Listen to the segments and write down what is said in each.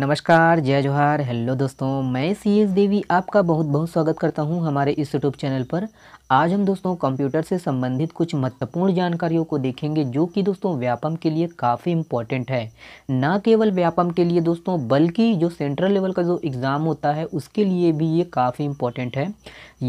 नमस्कार जय जोहार हेलो दोस्तों मैं सी एस देवी आपका बहुत बहुत स्वागत करता हूं हमारे इस यूट्यूब चैनल पर आज हम दोस्तों कंप्यूटर से संबंधित कुछ महत्वपूर्ण जानकारियों को देखेंगे जो कि दोस्तों व्यापम के लिए काफ़ी इम्पॉर्टेंट है ना केवल व्यापम के लिए दोस्तों बल्कि जो सेंट्रल लेवल का जो एग्ज़ाम होता है उसके लिए भी ये काफ़ी इम्पॉर्टेंट है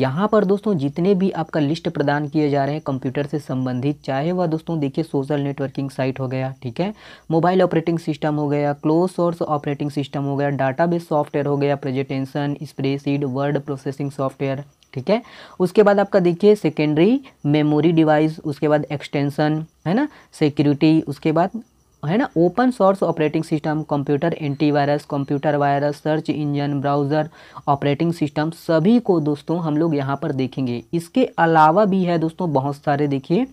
यहाँ पर दोस्तों जितने भी आपका लिस्ट प्रदान किए जा रहे हैं कंप्यूटर से संबंधित चाहे वह दोस्तों देखिए सोशल नेटवर्किंग साइट हो गया ठीक है मोबाइल ऑपरेटिंग सिस्टम हो गया क्लोज सोर्स ऑपरेटिंग सिस्टम हो गया डाटाबेस सॉफ्टवेयर हो गया presentation spreadsheet word processing software ठीक है उसके बाद आपका देखिए सेकेंडरी मेमोरी डिवाइस उसके बाद एक्सटेंशन है ना सिक्योरिटी उसके बाद है ना open source operating system computer antivirus computer virus search engine browser operating system सभी को दोस्तों हम लोग यहाँ पर देखेंगे इसके अलावा भी है दोस्तों बहुत सारे देखिए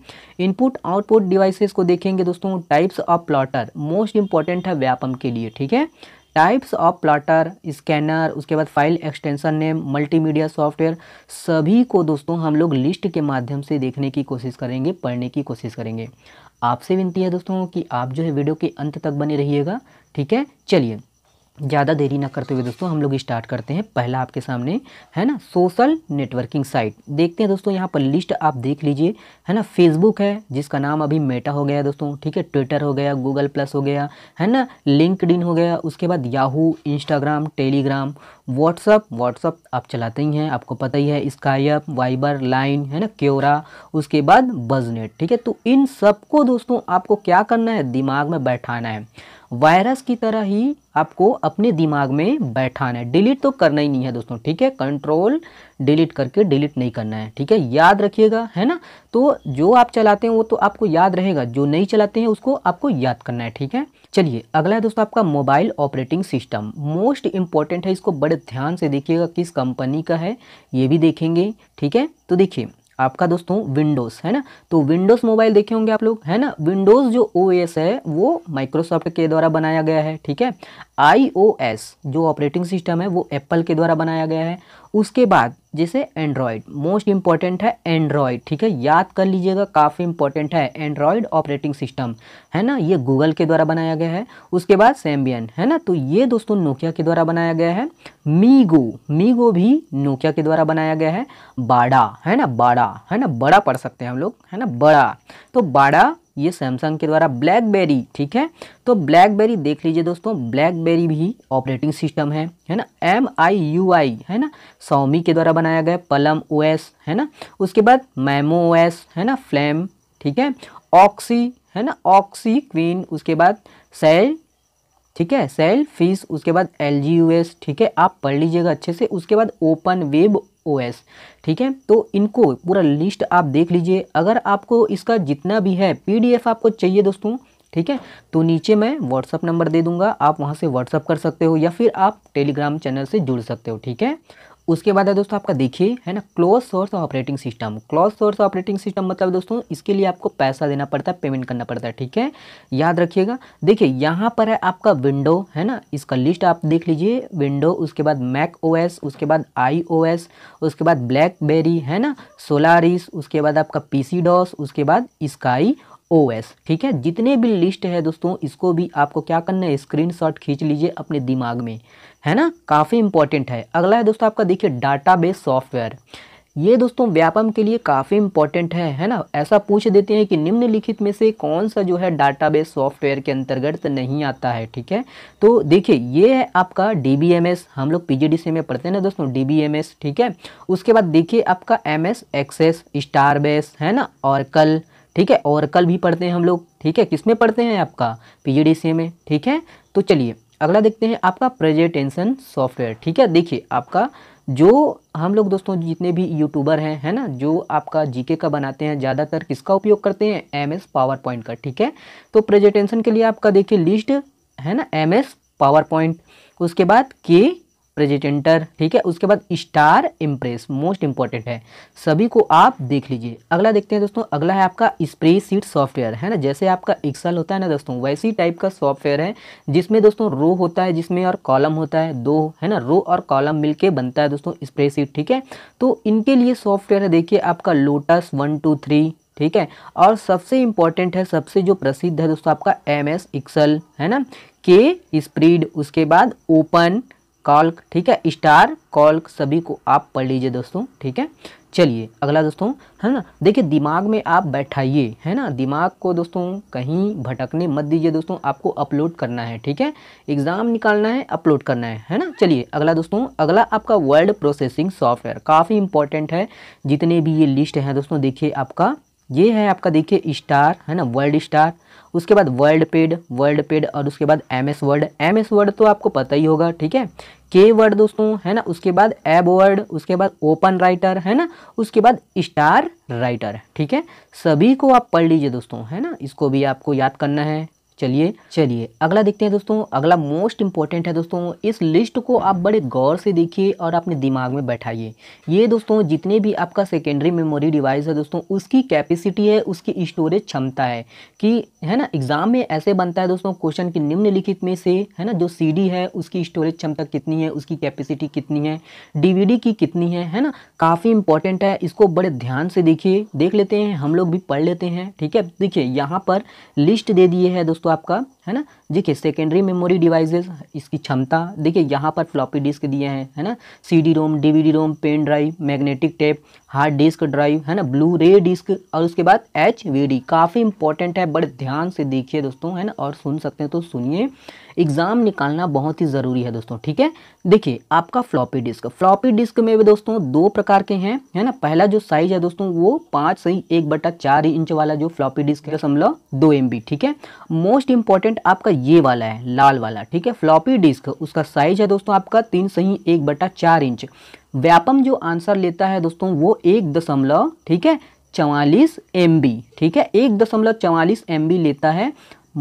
इनपुट आउटपुट डिवाइसेस को देखेंगे दोस्तों types of plotter most important है व्यापम के लिए ठीक है टाइप्स ऑफ प्लाटर स्कैनर उसके बाद file extension name multimedia software सभी को दोस्तों हम लोग लिस्ट के माध्यम से देखने की कोशिश करेंगे पढ़ने की कोशिश करेंगे आपसे विनती है दोस्तों कि आप जो है वीडियो के अंत तक बने रहिएगा ठीक है चलिए ज़्यादा देरी ना करते हुए दोस्तों हम लोग स्टार्ट करते हैं पहला आपके सामने है ना सोशल नेटवर्किंग साइट देखते हैं दोस्तों यहाँ पर लिस्ट आप देख लीजिए है ना फेसबुक है जिसका नाम अभी मेटा हो गया दोस्तों ठीक है ट्विटर हो गया गूगल प्लस हो गया है ना लिंकड हो गया उसके बाद Yahoo Instagram Telegram WhatsApp WhatsApp आप चलाते ही हैं आपको पता ही है स्काईअप वाइबर लाइन है ना क्योरा उसके बाद बजनेट ठीक है तो इन सबको दोस्तों आपको क्या करना है दिमाग में बैठाना है वायरस की तरह ही आपको अपने दिमाग में बैठाना है डिलीट तो करना ही नहीं है दोस्तों ठीक है कंट्रोल डिलीट करके डिलीट नहीं करना है ठीक है याद रखिएगा है ना तो जो आप चलाते हैं वो तो आपको याद रहेगा जो नहीं चलाते हैं उसको आपको याद करना है ठीक है चलिए अगला है दोस्तों आपका mobile operating system most important है इसको बड़े ध्यान से देखिएगा किस कंपनी का है ये भी देखेंगे ठीक है तो देखिए आपका दोस्तों विंडोज़ है ना तो विंडोज़ मोबाइल देखे होंगे आप लोग है ना विंडोज़ जो ओ है वो माइक्रोसॉफ्ट के द्वारा बनाया गया है ठीक है आई जो ऑपरेटिंग सिस्टम है वो एप्पल के द्वारा बनाया गया है उसके बाद जैसे एंड्रॉयड मोस्ट इम्पॉर्टेंट है एंड्रॉयड ठीक है याद कर लीजिएगा काफ़ी इंपॉर्टेंट है एंड्रॉयड ऑपरेटिंग सिस्टम है ना ये गूगल के द्वारा बनाया गया है उसके बाद सेम्बियन है ना तो ये दोस्तों नोकिया के द्वारा बनाया गया है मीगो मीगो भी नोकिया के द्वारा बनाया गया है बाड़ा है ना बाड़ा है ना बड़ा पढ़ सकते हैं हम लोग है ना बड़ा तो बाड़ा ये सैमसंग के द्वारा ब्लैकबेरी ठीक है तो ब्लैकबेरी देख लीजिए दोस्तों ब्लैकबेरी भी ऑपरेटिंग सिस्टम है है ना एम आई यू आई है ना सौमी के द्वारा बनाया गया पलम ओ एस है ना उसके बाद मैमो ओ एस है ना फ्लैम ठीक है ऑक्सी है ना ऑक्सी क्वीन उसके बाद सेल ठीक है सेल फीस उसके बाद एल जी यू एस ठीक है आप पढ़ लीजिएगा अच्छे से उसके बाद ओपन वेब ओ एस ठीक है तो इनको पूरा लिस्ट आप देख लीजिए अगर आपको इसका जितना भी है पीडीएफ आपको चाहिए दोस्तों ठीक है तो नीचे मैं व्हाट्सअप नंबर दे दूंगा आप वहाँ से व्हाट्सअप कर सकते हो या फिर आप टेलीग्राम चैनल से जुड़ सकते हो ठीक है उसके बाद है दोस्तों आपका देखिए है ना close source operating system close source operating system मतलब दोस्तों इसके लिए आपको पैसा देना पड़ता है पेमेंट करना पड़ता है ठीक है याद रखिएगा देखिए यहाँ पर है आपका विंडो है ना इसका लिस्ट आप देख लीजिए विंडो उसके बाद मैक ओ उसके बाद आई उसके बाद ब्लैकबेरी है ना सोलारिस उसके बाद आपका पी उसके बाद स्काई ओ एस ठीक है जितने भी लिस्ट है दोस्तों इसको भी आपको क्या करना है स्क्रीन शॉट खींच लीजिए अपने दिमाग में है ना काफ़ी इंपॉर्टेंट है अगला है दोस्तों आपका देखिए डाटाबेस सॉफ्टवेयर ये दोस्तों व्यापम के लिए काफ़ी इंपॉर्टेंट है है ना ऐसा पूछ देते हैं कि निम्नलिखित में से कौन सा जो है डाटाबेस सॉफ्टवेयर के अंतर्गत नहीं आता है ठीक है तो देखिए ये है आपका डी हम लोग पी में पढ़ते हैं ना दोस्तों डी ठीक है उसके बाद देखिए आपका एम एस एक्सेस स्टारबेस है ना और कल ठीक है और कल भी पढ़ते हैं हम लोग ठीक है किस में पढ़ते हैं आपका सी में ठीक है तो चलिए अगला देखते हैं आपका प्रेजेंटेशन सॉफ्टवेयर ठीक है देखिए आपका जो हम लोग दोस्तों जितने भी यूट्यूबर हैं है ना जो आपका जीके का बनाते हैं ज़्यादातर किसका उपयोग करते हैं एम एस पावर पॉइंट का ठीक है तो प्रेजेंटेशन के लिए आपका देखिए लिस्ट है ना एम एस पावर पॉइंट उसके बाद के प्रेजेंटर ठीक है उसके बाद स्टार इम्प्रेस मोस्ट इंपॉर्टेंट है सभी को आप देख लीजिए अगला देखते हैं दोस्तों अगला है आपका स्प्रे सीट सॉफ्टवेयर है ना जैसे आपका एक्सल होता है ना दोस्तों वैसी टाइप का सॉफ्टवेयर है जिसमें दोस्तों रो होता है जिसमें और कॉलम होता है दो है ना रो और कॉलम मिलके बनता है दोस्तों स्प्रे सीट ठीक है तो इनके लिए सॉफ्टवेयर है देखिए आपका लोटस वन टू थ्री ठीक है और सबसे इम्पॉर्टेंट है सबसे जो प्रसिद्ध है दोस्तों आपका एम एस एक्सल है ना के स्प्रीड उसके बाद ओपन कॉल्क ठीक है स्टार कॉल्क सभी को आप पढ़ लीजिए दोस्तों ठीक है चलिए अगला दोस्तों है ना देखिए दिमाग में आप बैठाइए है ना दिमाग को दोस्तों कहीं भटकने मत दीजिए दोस्तों आपको अपलोड करना है ठीक है एग्ज़ाम निकालना है अपलोड करना है है ना चलिए अगला दोस्तों अगला आपका वर्ड प्रोसेसिंग सॉफ्टवेयर काफ़ी इंपॉर्टेंट है जितने भी ये लिस्ट हैं दोस्तों देखिए आपका ये है आपका देखिए स्टार है ना वर्ल्ड स्टार उसके बाद वर्ल्ड पेड वर्ल्ड पेड और उसके बाद M S Word M S Word तो आपको पता ही होगा ठीक है के वर्ड दोस्तों है ना उसके बाद एब वर्ड उसके बाद ओपन राइटर है ना उसके बाद स्टार राइटर ठीक है सभी को आप पढ़ लीजिए दोस्तों है ना इसको भी आपको याद करना है चलिए चलिए अगला देखते हैं दोस्तों अगला मोस्ट इंपॉर्टेंट है दोस्तों इस लिस्ट को आप बड़े गौर से देखिए और अपने दिमाग में बैठाइए ये दोस्तों जितने भी आपका सेकेंडरी मेमोरी डिवाइस है दोस्तों उसकी कैपेसिटी है उसकी स्टोरेज क्षमता है कि है ना एग्ज़ाम में ऐसे बनता है दोस्तों क्वेश्चन की निम्नलिखित में से है ना जो सी है उसकी स्टोरेज क्षमता कितनी है उसकी कैपेसिटी कितनी है डी की कितनी है है ना काफ़ी इंपॉर्टेंट है इसको बड़े ध्यान से देखिए देख लेते हैं हम लोग भी पढ़ लेते हैं ठीक है देखिए यहाँ पर लिस्ट दे दिए है दोस्तों तो आपका है ना देखिए सेकेंडरी मेमोरी डिवाइसेस इसकी क्षमता देखिए यहाँ पर फ्लॉपी डिस्क दिए हैं है ना CD ROM DVD ROM pen drive magnetic tape hard disk drive है ना ब्लू रे डिस्क और उसके बाद एच काफ़ी इंपॉर्टेंट है बड़े ध्यान से देखिए दोस्तों है ना और सुन सकते हैं तो सुनिए एग्ज़ाम निकालना बहुत ही ज़रूरी है दोस्तों ठीक है देखिए आपका फ्लॉपी डिस्क फ्लॉपी डिस्क में भी दोस्तों दो प्रकार के हैं है ना पहला जो साइज है दोस्तों वो पाँच सही एक बटा चार इंच वाला जो फ्लॉपी डिस्क है दशमलव दो एम ठीक है मोस्ट इंपॉर्टेंट कंपोनेंट आपका ये वाला है लाल वाला ठीक है फ्लॉपी डिस्क उसका साइज है दोस्तों आपका तीन सही एक बटा चार इंच व्यापम जो आंसर लेता है दोस्तों वो एक दशमलव ठीक है चवालीस एम ठीक है एक दशमलव चवालीस एम लेता है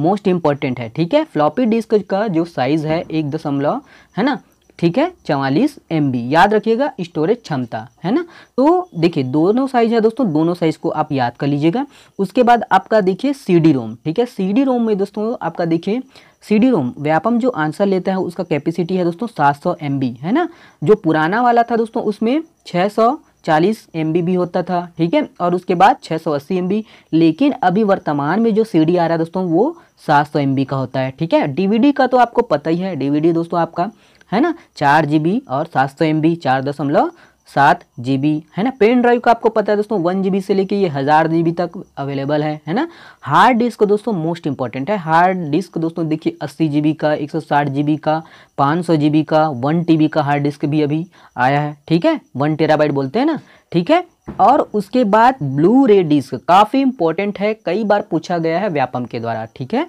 मोस्ट इंपॉर्टेंट है ठीक है फ्लॉपी डिस्क का जो साइज़ है एक दशमलव है ना ठीक है चवालीस एम याद रखिएगा स्टोरेज क्षमता है ना तो देखिए दोनों साइज है दोस्तों दोनों साइज को आप याद कर लीजिएगा उसके बाद आपका देखिए सी डी रोम ठीक है सी डी रोम में दोस्तों आपका देखिए सी डी रोम व्यापम जो आंसर लेता है उसका कैपेसिटी है दोस्तों सात सौ एम बी है ना जो पुराना वाला था दोस्तों उसमें छः सौ चालीस एम भी होता था ठीक है और उसके बाद छः सौ अस्सी एम लेकिन अभी वर्तमान में जो सी डी आ रहा है दोस्तों वो सात सौ एम का होता है ठीक है डीवीडी का तो आपको पता ही है डीवीडी दोस्तों आपका है ना चार जी और सात सौ एम बी चार दशमलव सात जी बी है ना पेन ड्राइव का आपको पता है दोस्तों वन जी बी से लेके ये हज़ार जी बी तक अवेलेबल है है ना हार्ड डिस्क दोस्तों मोस्ट इंपॉर्टेंट है हार्ड डिस्क दोस्तों देखिए अस्सी जी बी का एक सौ साठ जी बी का पाँच सौ जी बी का वन टी बी का हार्ड डिस्क भी अभी आया है ठीक है वन टेराबाइट बोलते हैं ना ठीक है और उसके बाद ब्लू रे डिस्क काफ़ी इंपॉर्टेंट है कई बार पूछा गया है व्यापम के द्वारा ठीक है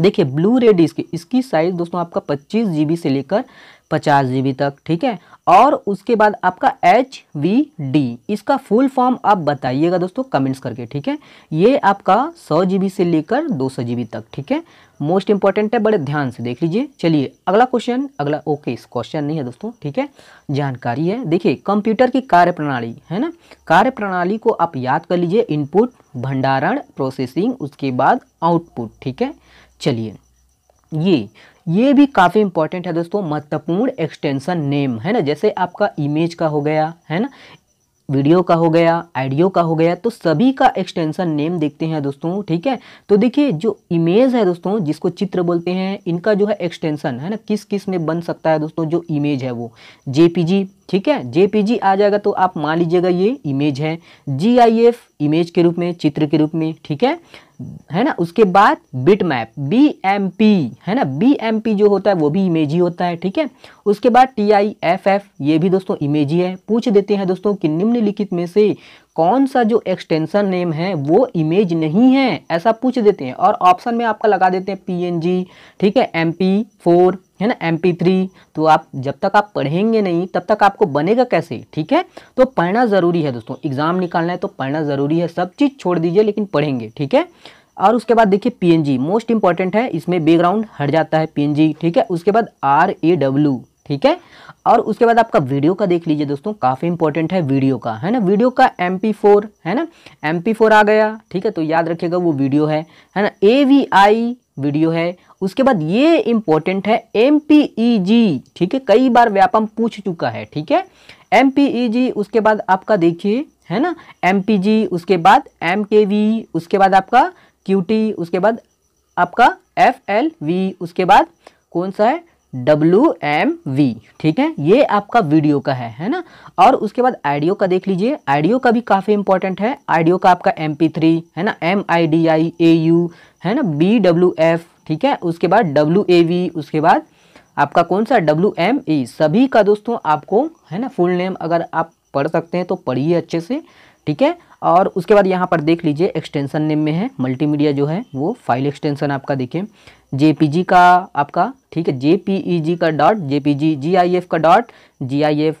देखिए ब्लू रे डिस्क इसकी साइज़ दोस्तों आपका पच्चीस जी से लेकर पचास जी तक ठीक है और उसके बाद आपका एच वी डी इसका फुल फॉर्म आप बताइएगा दोस्तों कमेंट्स करके ठीक है ये आपका सौ जी से लेकर दो सौ जी तक ठीक है मोस्ट इंपॉर्टेंट है बड़े ध्यान से देख लीजिए चलिए अगला क्वेश्चन अगला ओके इस क्वेश्चन नहीं है दोस्तों ठीक है जानकारी है देखिए कंप्यूटर की कार्यप्रणाली है ना कार्यप्रणाली को आप याद कर लीजिए इनपुट भंडारण प्रोसेसिंग उसके बाद आउटपुट ठीक है चलिए ये ये भी काफ़ी इंपॉर्टेंट है दोस्तों महत्वपूर्ण एक्सटेंशन नेम है ना जैसे आपका इमेज का हो गया है ना वीडियो का हो गया आइडियो का हो गया तो सभी का एक्सटेंशन नेम देखते हैं दोस्तों ठीक है तो देखिए जो इमेज है दोस्तों जिसको चित्र बोलते हैं इनका जो है एक्सटेंशन है ना किस किस में बन सकता है दोस्तों जो इमेज है वो जेपीजी ठीक है जेपीजी आ जाएगा तो आप मान लीजिएगा ये इमेज है जी इमेज के रूप में चित्र के रूप में ठीक है है ना उसके बाद bitmap B M P है ना बी एम पी जो होता है वो भी इमेज ही होता है ठीक है उसके बाद टी आई एफ एफ ये भी दोस्तों इमेज ही है पूछ देते हैं दोस्तों कि निम्नलिखित में से कौन सा जो एक्सटेंशन नेम है वो इमेज नहीं है ऐसा पूछ देते हैं और ऑप्शन में आपका लगा देते हैं पी एन जी ठीक है एम पी फोर है ना एम तो आप जब तक आप पढ़ेंगे नहीं तब तक आपको बनेगा कैसे ठीक है तो पढ़ना ज़रूरी है दोस्तों एग्ज़ाम निकालना है तो पढ़ना ज़रूरी है सब चीज़ छोड़ दीजिए लेकिन पढ़ेंगे ठीक है और उसके बाद देखिए पीएनजी मोस्ट इंपॉर्टेंट है इसमें बैकग्राउंड हट जाता है पीएनजी ठीक है उसके बाद आर ए डब्ल्यू ठीक है और उसके बाद आपका वीडियो का देख लीजिए दोस्तों काफ़ी इंपॉर्टेंट है वीडियो का है ना वीडियो का एम पी फोर है ना एम पी फोर आ गया ठीक है तो याद रखिएगा वो वीडियो है है ना ए वी आई वीडियो है उसके बाद ये इंपॉर्टेंट है एम e ठीक है कई बार व्यापम पूछ चुका है ठीक है एम e उसके बाद आपका देखिए है ना एम उसके बाद एम उसके बाद आपका क्यू उसके बाद आपका एफ उसके बाद कौन सा है डब्ल्यू एम वी ठीक है ये आपका वीडियो का है है ना और उसके बाद आइडियो का देख लीजिए आइडियो का भी काफ़ी इंपॉर्टेंट है आइडियो का आपका एम पी थ्री है ना M I D I A U है ना बी डब्ल्यू एफ ठीक है उसके बाद डब्ल्यू ए वी उसके बाद आपका कौन सा डब्ल्यू एम ई सभी का दोस्तों आपको है ना फुल नेम अगर आप पढ़ सकते हैं तो पढ़िए अच्छे से ठीक है और उसके बाद यहाँ पर देख लीजिए एक्सटेंशन नेम में है मल्टीमीडिया जो है वो फाइल एक्सटेंशन आपका देखिए जे का आपका ठीक है जे e का डॉट जे पी का डॉट जीआईएफ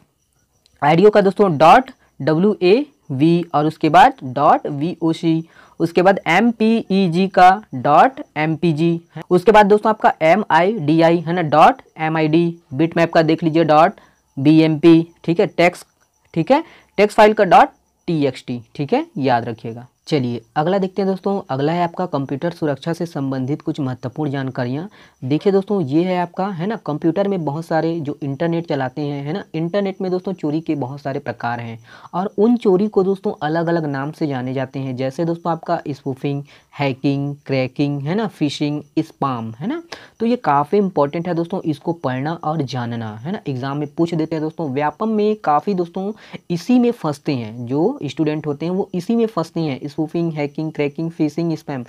आईडीओ का दोस्तों डॉट डब्ल्यू ए वी और उसके बाद डॉट वी ओ सी उसके बाद एम पी ई जी का डॉट एम पी जी उसके बाद दोस्तों आपका एम आई डी आई है ना dot M I D bitmap का देख लीजिए डॉट बी एम पी ठीक है टेक्स ठीक है टेक्स फाइल का डॉट टी एक्स टी ठीक है याद रखिएगा चलिए अगला देखते हैं दोस्तों अगला है आपका कंप्यूटर सुरक्षा से संबंधित कुछ महत्वपूर्ण जानकारियाँ देखिए दोस्तों ये है आपका है ना कंप्यूटर में बहुत सारे जो इंटरनेट चलाते हैं है ना इंटरनेट में दोस्तों चोरी के बहुत सारे प्रकार हैं और उन चोरी को दोस्तों अलग अलग नाम से जाने जाते हैं जैसे दोस्तों आपका स्पूफिंग हैकिंग क्रैकिंग है ना फिशिंग स्पाम है ना तो ये काफ़ी इंपॉर्टेंट है दोस्तों इसको पढ़ना और जानना है ना एग्ज़ाम में पूछ देते हैं दोस्तों व्यापम में काफ़ी दोस्तों इसी में फंसते हैं जो स्टूडेंट होते हैं वो इसी में फंसते हैं spoofing hacking cracking phishing spam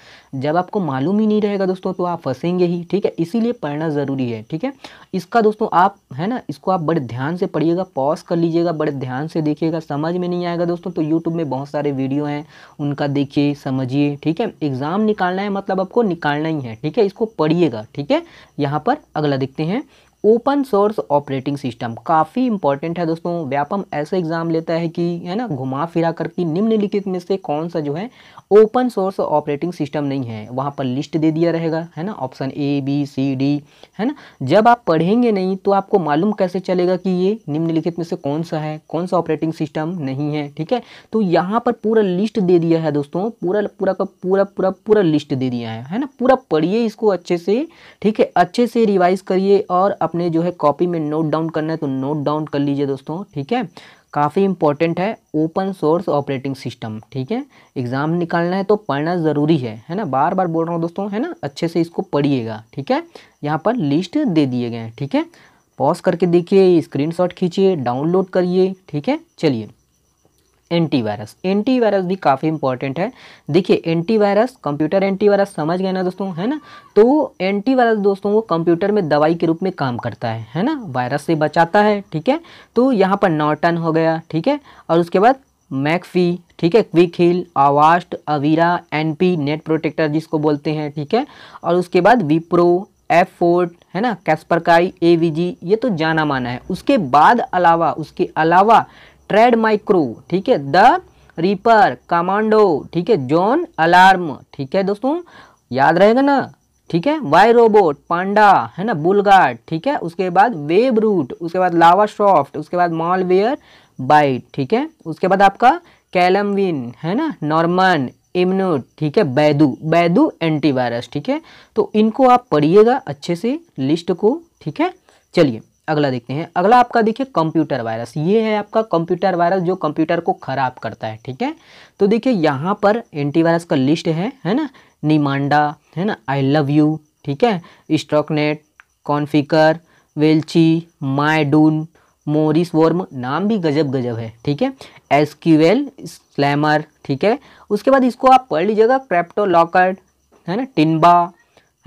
जब आपको मालूम ही नहीं रहेगा दोस्तों तो आप फंसेंगे ही ठीक है इसीलिए पढ़ना ज़रूरी है ठीक है इसका दोस्तों आप है ना इसको आप बड़े ध्यान से पढ़िएगा पॉज कर लीजिएगा बड़े ध्यान से देखिएगा समझ में नहीं आएगा दोस्तों तो यूट्यूब में बहुत सारे वीडियो हैं उनका देखिए समझिए ठीक है एग्ज़ाम निकालना है मतलब आपको निकालना ही है ठीक है इसको पढ़िएगा ठीक है यहाँ पर अगला देखते हैं ओपन सोर्स ऑपरेटिंग सिस्टम काफ़ी इंपॉर्टेंट है दोस्तों व्यापम ऐसे एग्जाम लेता है कि है ना घुमा फिरा करके निम्नलिखित में से कौन सा जो है ओपन सोर्स ऑपरेटिंग सिस्टम नहीं है वहाँ पर लिस्ट दे दिया रहेगा है ना option A B C D है ना जब आप पढ़ेंगे नहीं तो आपको मालूम कैसे चलेगा कि ये निम्नलिखित में से कौन सा है कौन सा ऑपरेटिंग सिस्टम नहीं है ठीक है तो यहाँ पर पूरा लिस्ट दे दिया है दोस्तों पूरा पूरा का पूरा पूरा पूरा लिस्ट दे दिया है है ना पूरा पढ़िए इसको अच्छे से ठीक है अच्छे से रिवाइज करिए और अपने जो है कॉपी में नोट डाउन करना है तो नोट डाउन कर लीजिए दोस्तों ठीक है काफ़ी इंपॉर्टेंट है ओपन सोर्स ऑपरेटिंग सिस्टम ठीक है एग्ज़ाम निकालना है तो पढ़ना ज़रूरी है है ना बार बार बोल रहा हूँ दोस्तों है ना अच्छे से इसको पढ़िएगा ठीक है यहाँ पर लिस्ट दे दिए गए हैं ठीक है पॉज करके देखिए स्क्रीनशॉट खींचिए डाउनलोड करिए ठीक है चलिए एंटीवायरस एंटीवायरस भी काफ़ी इंपॉर्टेंट है देखिए एंटीवायरस कंप्यूटर एंटीवायरस समझ गए ना दोस्तों है ना तो एंटीवायरस दोस्तों वो कंप्यूटर में दवाई के रूप में काम करता है है ना वायरस से बचाता है ठीक है तो यहाँ पर नॉटन हो गया ठीक है और उसके बाद मैकफी ठीक है Quick Heal Avast Avira N net protector जिसको बोलते हैं ठीक है और उसके बाद विप्रो एफ फोर्ट है ना कैस्परकाई ए वी जी ये तो जाना माना है उसके बाद अलावा उसके अलावा ट्रेड माइक्रो ठीक है द रीपर कमांडो ठीक है जॉन अलार्म ठीक है दोस्तों याद रहेगा ना ठीक है वाई रोबोट पांडा है ना बुलगार्ड ठीक है उसके बाद वेब रूट उसके बाद लावा सॉफ्ट उसके बाद मॉलवेयर बाइट ठीक है उसके बाद आपका कैलमविन है ना नॉर्मन इम्यूट ठीक है बैदू बैदू एंटीवायरस ठीक है तो इनको आप पढ़िएगा अच्छे से लिस्ट को ठीक है चलिए अगला देखते हैं अगला आपका देखिए कंप्यूटर वायरस ये है आपका कंप्यूटर वायरस जो कंप्यूटर को ख़राब करता है ठीक है तो देखिए यहाँ पर एंटीवायरस का लिस्ट है है ना निमांडा है ना आई लव यू ठीक है स्ट्रॉकनेट कॉन्फिकर वेल्ची माइडून मोरिस वर्म नाम भी गजब गजब है ठीक है एस क्यूएल स्लैमर ठीक है उसके बाद इसको आप पढ़ लीजिएगा क्रेप्टो लॉकर्ड है ना टिनबा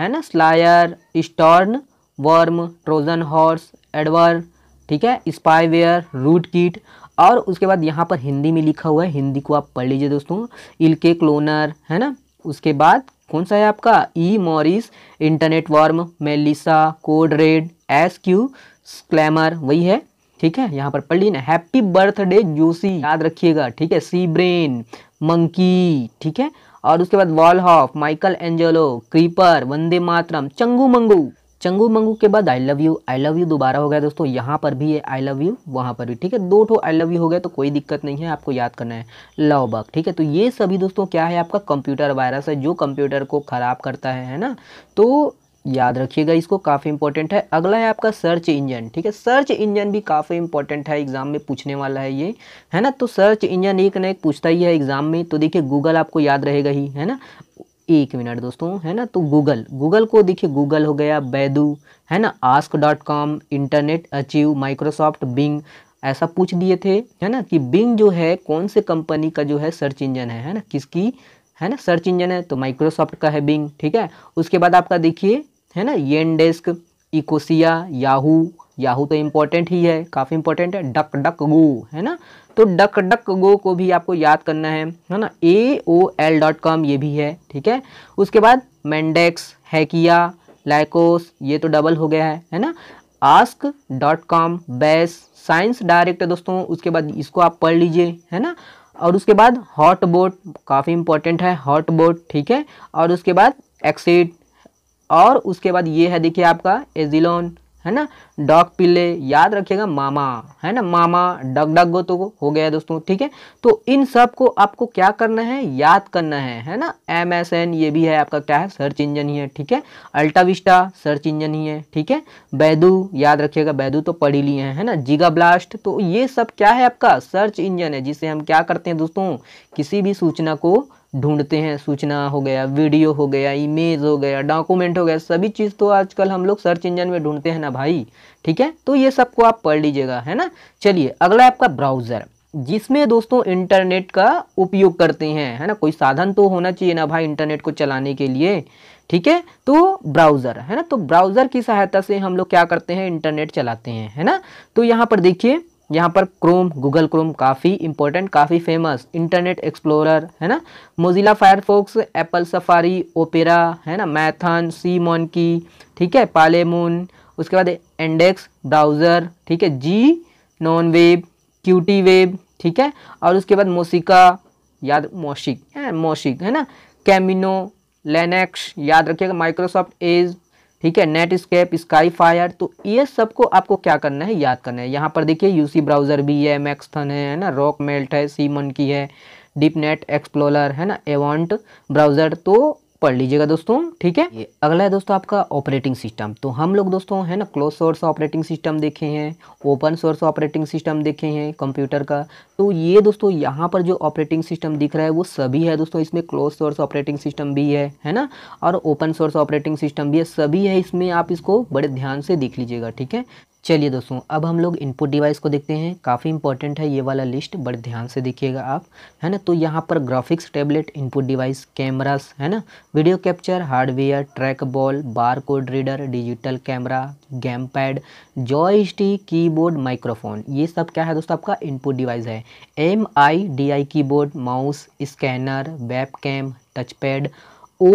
है ना slayer storm worm Trojan horse adware ठीक है स्पाईवेयर रूट किट और उसके बाद यहाँ पर हिंदी में लिखा हुआ है हिंदी को आप पढ़ लीजिए दोस्तों इल्के क्लोनर है ना उसके बाद कौन सा है आपका ई Morris internet worm Melissa Code Red S Q slammer वही है ठीक है यहाँ पर पढ़ लीजिए ना हैप्पी बर्थडे जोसी याद रखिएगा ठीक है सी ब्रेन मंकी ठीक है और उसके बाद वॉल हॉफ Michelangelo creeper Vande Mataram Changu Mangu Changu Mangu के बाद I love you I love you दोबारा हो गया दोस्तों यहाँ पर भी ये आई लव यू वहाँ पर भी ठीक है दो ठो आई लव यू हो गया तो कोई दिक्कत नहीं है आपको याद करना है लव बग ठीक है तो ये सभी दोस्तों क्या है आपका कंप्यूटर वायरस है जो कंप्यूटर को ख़राब करता है है ना तो याद रखिएगा इसको काफ़ी इंपॉर्टेंट है अगला है आपका सर्च इंजन ठीक है सर्च इंजन भी काफ़ी इंपॉर्टेंट है एग्जाम में पूछने वाला है ये है ना तो सर्च इंजन एक ना एक पूछता ही है एग्जाम में तो देखिए गूगल आपको याद रहेगा ही है ना एक मिनट दोस्तों है ना तो गूगल गूगल को देखिए गूगल हो गया बैदू है ना Ask dot com internet archive Microsoft Bing ऐसा पूछ दिए थे है ना कि बिंग जो है कौन से कंपनी का जो है सर्च इंजन है है ना किसकी है ना सर्च इंजन है तो माइक्रोसॉफ्ट का है बिंग ठीक है उसके बाद आपका देखिए है ना Yandex Ecosia Yahoo Yahoo तो इम्पोर्टेंट ही है काफ़ी इम्पोर्टेंट है डक डक गो है ना तो डक डक गो को भी आपको याद करना है है ना A O L dot com ये भी है ठीक है उसके बाद मैंडेक्स हैकिया लाइकोस ये तो डबल हो गया है है ना Ask dot com base science direct है दोस्तों उसके बाद इसको आप पढ़ लीजिए है ना और उसके बाद हॉट बोट काफ़ी इंपॉर्टेंट है हॉट बोट ठीक है और उसके बाद एक्सीड और उसके बाद ये है देखिए आपका एजिलोन है ना डॉग पिल्ले याद रखिएगा मामा है ना मामा डग डग गो तो हो गया दोस्तों ठीक है तो इन सब को आपको क्या करना है याद करना है है ना एम एस एन ये भी है आपका क्या है सर्च इंजन ही है ठीक है अल्टाविस्टा सर्च इंजन ही है ठीक है बैदू याद रखिएगा बैदू तो पढ़ ही लिए हैं है ना जीगा ब्लास्ट तो ये सब क्या है आपका सर्च इंजन है जिसे हम क्या करते हैं दोस्तों किसी भी सूचना को ढूंढते हैं सूचना हो गया वीडियो हो गया इमेज हो गया डॉक्यूमेंट हो गया सभी चीज़ तो आजकल हम लोग सर्च इंजन में ढूंढते हैं ना भाई ठीक है तो ये सबको आप पढ़ लीजिएगा है ना चलिए अगला आपका ब्राउज़र जिसमें दोस्तों इंटरनेट का उपयोग करते हैं है ना कोई साधन तो होना चाहिए ना भाई इंटरनेट को चलाने के लिए ठीक है तो ब्राउज़र है ना तो ब्राउज़र की सहायता से हम लोग क्या करते हैं इंटरनेट चलाते हैं है ना तो यहाँ पर देखिए यहाँ पर क्रोम गूगल क्रोम काफ़ी इंपॉर्टेंट काफ़ी फेमस इंटरनेट एक्सप्लोरर है ना Mozilla Firefox Apple Safari Opera है ना मैथन सी मॉनकी ठीक है पालेमून उसके बाद इंडेक्स ब्राउज़र ठीक है GNOME web Qt web ठीक है और उसके बाद मोसिका याद मोशिक है मोशिक है ना कैमिनो लेनेक्स याद रखिएगा माइक्रोसॉफ्ट एज ठीक है नेट स्केप स्काई फायर तो ये सबको आपको क्या करना है याद करना है यहाँ पर देखिए यूसी ब्राउज़र भी है मैक्सथन है है ना रॉक मेल्ट है सी मन की है डीप नेट एक्सप्लोर है ना एवंट ब्राउज़र तो पढ़ लीजिएगा दोस्तों ठीक है ये अगला है दोस्तों आपका ऑपरेटिंग सिस्टम तो हम लोग दोस्तों है ना क्लोज सोर्स ऑपरेटिंग सिस्टम देखे हैं ओपन सोर्स ऑपरेटिंग सिस्टम देखे हैं कंप्यूटर का तो ये दोस्तों यहाँ पर जो ऑपरेटिंग सिस्टम दिख रहा है वो सभी है दोस्तों इसमें क्लोज सोर्स ऑपरेटिंग सिस्टम भी है है ना और ओपन सोर्स ऑपरेटिंग सिस्टम भी है सभी है इसमें आप इसको बड़े ध्यान से देख लीजिएगा ठीक है चलिए दोस्तों अब हम लोग इनपुट डिवाइस को देखते हैं काफ़ी इंपॉर्टेंट है ये वाला लिस्ट बड़े ध्यान से देखिएगा आप है ना तो यहाँ पर graphics tablet input device cameras है ना video capture hardware trackball barcode reader digital camera gamepad joystick keyboard microphone ये सब क्या है दोस्तों आपका इनपुट डिवाइस है M I D I keyboard mouse scanner webcam touchpad O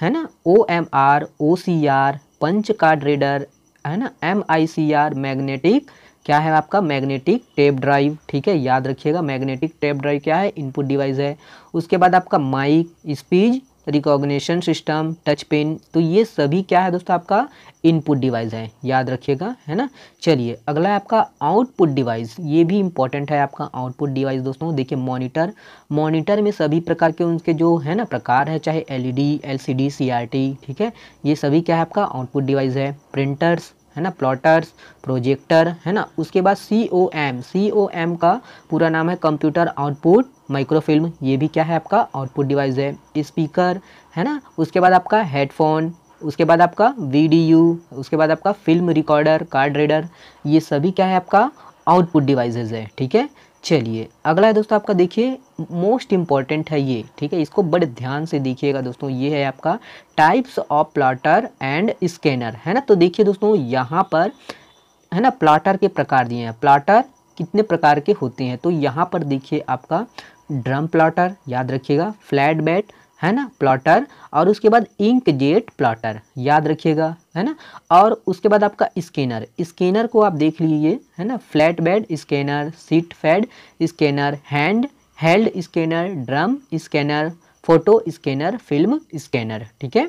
है ना O M R O C R punch card reader है ना M I C R magnetic क्या है आपका मैग्नेटिक टेप ड्राइव ठीक है याद रखिएगा मैग्नेटिक टेप ड्राइव क्या है इनपुट डिवाइस है उसके बाद आपका mic speech recognition system touch pen तो ये सभी क्या है दोस्तों आपका इनपुट डिवाइस है याद रखिएगा है ना चलिए अगला है आपका आउटपुट डिवाइस ये भी इंपॉर्टेंट है आपका आउटपुट डिवाइस दोस्तों देखिए मॉनिटर मॉनिटर में सभी प्रकार के उनके जो है ना प्रकार है चाहे एलईडी एलसीडी सीआरटी ठीक है ये सभी क्या है आपका आउटपुट डिवाइस है प्रिंटर्स है ना प्लॉटर्स प्रोजेक्टर है ना उसके बाद सी O M C O M का पूरा नाम है कंप्यूटर आउटपुट माइक्रोफिल्म ये भी क्या है आपका आउटपुट डिवाइस है स्पीकर है ना उसके बाद आपका हेडफोन उसके बाद आपका वी उसके बाद आपका फिल्म रिकॉर्डर कार्ड रीडर ये सभी क्या है आपका आउटपुट डिवाइसेज है ठीक है चलिए अगला है दोस्तों आपका देखिए मोस्ट इम्पॉर्टेंट है ये ठीक है इसको बड़े ध्यान से देखिएगा दोस्तों ये है आपका types of plotter and scanner है ना तो देखिए दोस्तों यहाँ पर है ना प्लाटर के प्रकार दिए हैं प्लाटर कितने प्रकार के होते हैं तो यहाँ पर देखिए आपका ड्रम प्लाटर याद रखिएगा फ्लैट बैट है ना प्लॉटर और उसके बाद इंक जेट प्लॉटर याद रखिएगा है ना और उसके बाद आपका स्कैनर स्कैनर को आप देख लीजिए है ना flatbed scanner sheet fed scanner handheld scanner drum scanner photo scanner film scanner ठीक है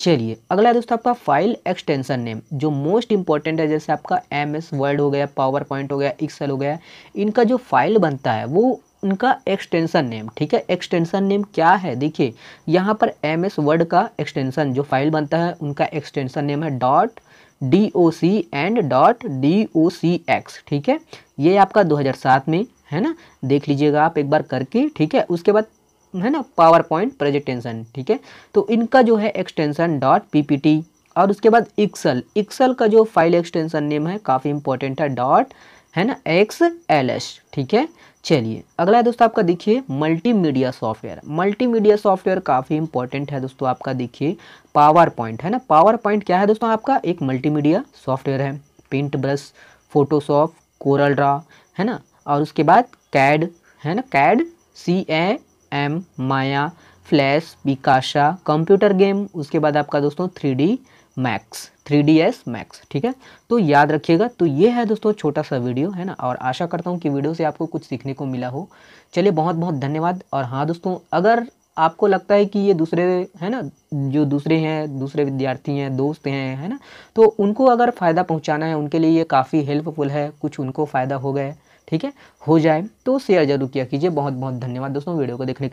चलिए अगला है दोस्तों आपका फाइल एक्सटेंशन नेम जो मोस्ट इंपॉर्टेंट है जैसे आपका एम एस वर्ड हो गया पावर पॉइंट हो गया एक्सेल हो गया इनका जो फाइल बनता है वो उनका एक्सटेंशन नेम ठीक है एक्सटेंशन नेम क्या है देखिए यहाँ पर एम एस वर्ड का एक्सटेंशन जो फाइल बनता है उनका एक्सटेंशन नेम है dot D O C and dot D O C X ठीक है ये आपका 2007 में है ना देख लीजिएगा आप एक बार करके ठीक है उसके बाद है ना पावर पॉइंट प्रेजेंटेशन ठीक है तो इनका जो है एक्सटेंशन डॉट टी और उसके बाद एक्सल एक्सल का जो फाइल एक्सटेंशन नेम है काफ़ी इंपॉर्टेंट है डॉट है ना एक्स एल एस ठीक है चलिए अगला है दोस्तों आपका देखिए मल्टीमीडिया सॉफ्टवेयर मल्टीमीडिया सॉफ्टवेयर काफ़ी इंपॉर्टेंट है दोस्तों आपका देखिए पावर पॉइंट है ना पावर पॉइंट क्या है दोस्तों आपका एक मल्टीमीडिया सॉफ्टवेयर है paintbrush Photoshop Corel draw है ना और उसके बाद कैड है ना CAD C A M Maya Flash बिकाशा कंप्यूटर गेम उसके बाद आपका दोस्तों three Max three D S Max ठीक है तो याद रखिएगा तो ये है दोस्तों छोटा सा वीडियो है ना और आशा करता हूँ कि वीडियो से आपको कुछ सीखने को मिला हो चलिए बहुत बहुत धन्यवाद और हाँ दोस्तों अगर आपको लगता है कि ये दूसरे है ना जो दूसरे हैं दूसरे विद्यार्थी हैं दोस्त हैं है ना तो उनको अगर फ़ायदा पहुँचाना है उनके लिए ये काफ़ी हेल्पफुल है कुछ उनको फ़ायदा हो गया ठीक है हो जाए तो शेयर जरूर किया कीजिए बहुत बहुत धन्यवाद दोस्तों वीडियो को देखने के